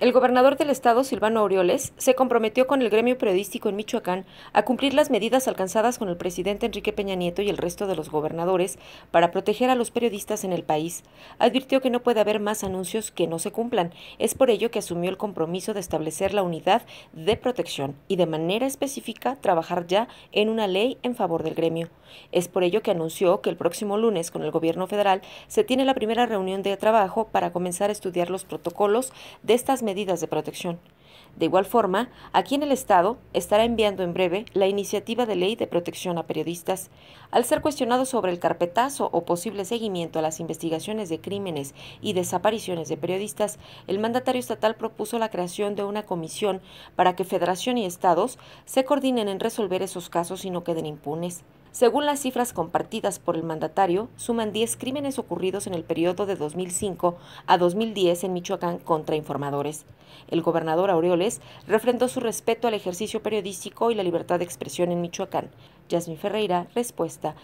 El gobernador del estado, Silvano Aureoles, se comprometió con el gremio periodístico en Michoacán a cumplir las medidas alcanzadas con el presidente Enrique Peña Nieto y el resto de los gobernadores para proteger a los periodistas en el país. Advirtió que no puede haber más anuncios que no se cumplan. Es por ello que asumió el compromiso de establecer la unidad de protección y de manera específica trabajar ya en una ley en favor del gremio. Es por ello que anunció que el próximo lunes con el gobierno federal se tiene la primera reunión de trabajo para comenzar a estudiar los protocolos de estas medidas medidas de protección. De igual forma, aquí en el Estado estará enviando en breve la iniciativa de ley de protección a periodistas. Al ser cuestionado sobre el carpetazo o posible seguimiento a las investigaciones de crímenes y desapariciones de periodistas, el mandatario estatal propuso la creación de una comisión para que Federación y Estados se coordinen en resolver esos casos y no queden impunes. Según las cifras compartidas por el mandatario, suman 10 crímenes ocurridos en el periodo de 2005 a 2010 en Michoacán contra informadores. El gobernador Aureoles refrendó su respeto al ejercicio periodístico y la libertad de expresión en Michoacán. Yasmin Ferreira, respuesta.